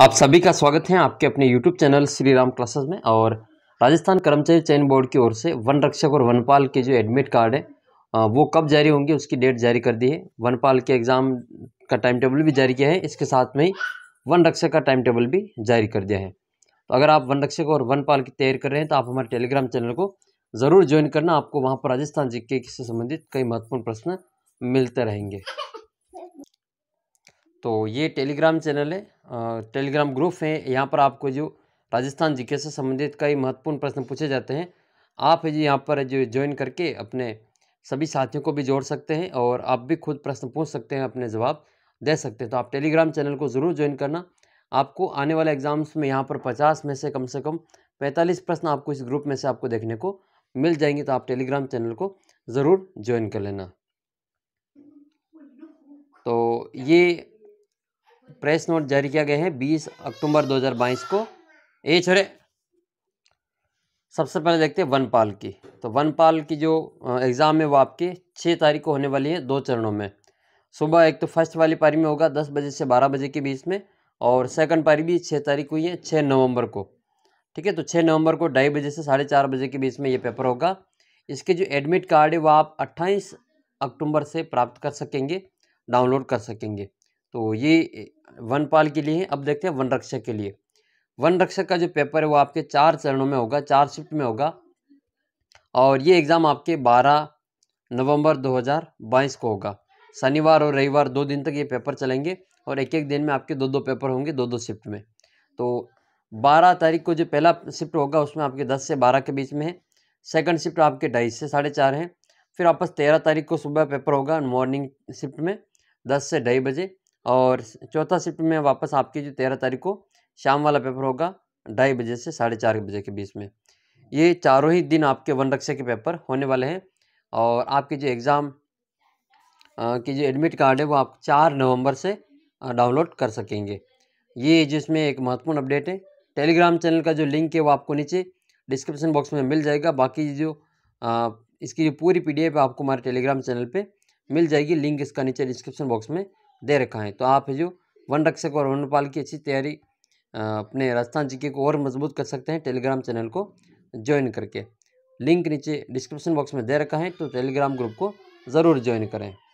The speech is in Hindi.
आप सभी का स्वागत है आपके अपने YouTube channel Shri Ram classes में और राजस्थान कर्मचारी चयन बोर्ड की ओर से वन रक्षक और वनपाल के जो एडमिट कार्ड है वो कब जारी होंगे उसकी डेट जारी कर दी है वनपाल के एग्ज़ाम का टाइम टेबल भी जारी किया है इसके साथ में ही वन रक्षक का टाइम टेबल भी जारी कर दिया है तो अगर आप वन रक्षक और वनपाल की तैयारी कर रहे हैं तो आप हमारे टेलीग्राम चैनल को ज़रूर ज्वाइन करना आपको वहाँ पर राजस्थान जी के से संबंधित कई महत्वपूर्ण प्रश्न मिलते रहेंगे तो ये टेलीग्राम चैनल है टेलीग्राम ग्रुप हैं यहाँ पर आपको जो राजस्थान जीके से संबंधित कई महत्वपूर्ण प्रश्न पूछे जाते हैं आप जी यहाँ पर जो ज्वाइन करके अपने सभी साथियों को भी जोड़ सकते हैं और आप भी खुद प्रश्न पूछ सकते हैं अपने जवाब दे सकते हैं तो आप टेलीग्राम चैनल को ज़रूर ज्वाइन करना आपको आने वाले एग्ज़ाम्स में यहाँ पर पचास में से कम से कम पैंतालीस प्रश्न आपको इस ग्रुप में से आपको देखने को मिल जाएंगे तो आप टेलीग्राम चैनल को ज़रूर ज्वाइन कर लेना तो ये प्रेस नोट जारी किया गया है 20 अक्टूबर 2022 को ए छोरे सबसे पहले देखते हैं वनपाल की तो वनपाल की जो एग्ज़ाम है वो आपके छः तारीख को होने वाली है दो चरणों में सुबह एक तो फर्स्ट वाली पारी में होगा दस बजे से बारह बजे के बीच में और सेकंड पारी भी छः तारीख को ही है छः नवंबर को ठीक है तो छः नवंबर को ढाई बजे से साढ़े चार बजे के बीच में ये पेपर होगा इसके जो एडमिट कार्ड है वो आप अट्ठाईस अक्टूबर से प्राप्त कर सकेंगे डाउनलोड कर सकेंगे तो ये वन पाल के लिए है अब देखते हैं वन रक्षक के लिए वन रक्षक का जो पेपर है वो आपके चार चरणों में होगा चार शिफ्ट में होगा और ये एग्ज़ाम आपके 12 नवंबर 2022 को होगा शनिवार और रविवार दो दिन तक ये पेपर चलेंगे और एक एक दिन में आपके दो दो पेपर होंगे दो दो शिफ्ट में तो 12 तारीख को जो पहला शिफ्ट होगा उसमें आपके 10 से 12 के बीच में है सेकंड शिफ्ट आपके ढाई से साढ़े चार हैं फिर आपस तेरह तारीख को सुबह पेपर होगा मॉर्निंग शिफ्ट में दस से ढाई बजे और चौथा शिफ्ट में वापस आपकी जो तेरह तारीख को शाम वाला पेपर होगा ढाई बजे से साढ़े चार बजे के बीच में ये चारों ही दिन आपके वन रक्षा के पेपर होने वाले हैं और आपके जो एग्ज़ाम की जो एडमिट कार्ड है वो आप चार नवंबर से डाउनलोड कर सकेंगे ये जिसमें एक महत्वपूर्ण अपडेट है टेलीग्राम चैनल का जो लिंक है वो आपको नीचे डिस्क्रिप्शन बॉक्स में मिल जाएगा बाकी जो आ, इसकी जो पूरी एफ आपको हमारे टेलीग्राम चैनल पर मिल जाएगी लिंक इसका नीचे डिस्क्रिप्शन बॉक्स में दे रखा है तो आप जो वन रक्षक और वनपाल की अच्छी तैयारी अपने राजस्थान जी को और मजबूत कर सकते हैं टेलीग्राम चैनल को ज्वाइन करके लिंक नीचे डिस्क्रिप्शन बॉक्स में दे रखा है तो टेलीग्राम ग्रुप को ज़रूर ज्वाइन करें